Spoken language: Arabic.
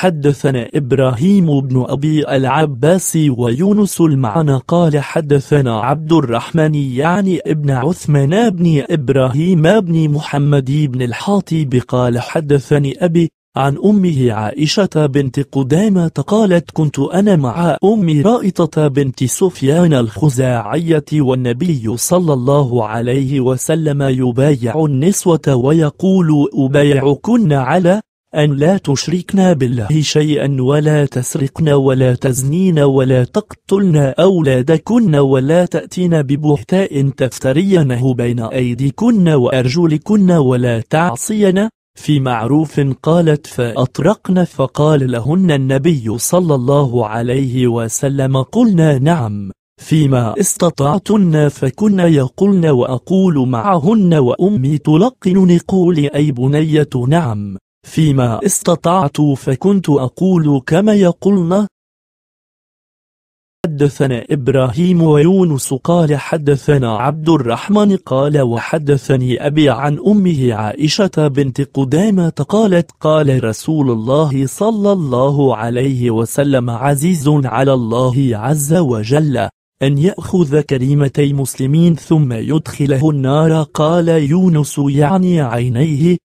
حدثنا إبراهيم بن أبي العباس ويونس المعنى قال حدثنا عبد الرحمن يعني ابن عثمان بن إبراهيم بن محمد بن الحاطب قال حدثني أبي عن أمه عائشة بنت قدامة قالت كنت أنا مع أم رائطة بنت سفيان الخزاعية والنبي صلى الله عليه وسلم يبايع النسوة ويقول أبايعكن على أن لا تشركنا بالله شيئا ولا تسرقنا ولا تزنين ولا تقتلنا أولادكن ولا تأتين ببهتاء تفترينه بين أيديكن وأرجلكن ولا تعصينا في معروف قالت فأطرقن فقال لهن النبي صلى الله عليه وسلم قلنا نعم فيما استطعتن فكن يقولن وأقول معهن وأمي تلقنني قولي أي بنية نعم فيما استطعت فكنت أقول كما يقولنا حدثنا إبراهيم ويونس قال حدثنا عبد الرحمن قال وحدثني أبي عن أمه عائشة بنت قدامة قالت قال رسول الله صلى الله عليه وسلم عزيز على الله عز وجل أن يأخذ كريمتي مسلمين ثم يدخله النار قال يونس يعني عينيه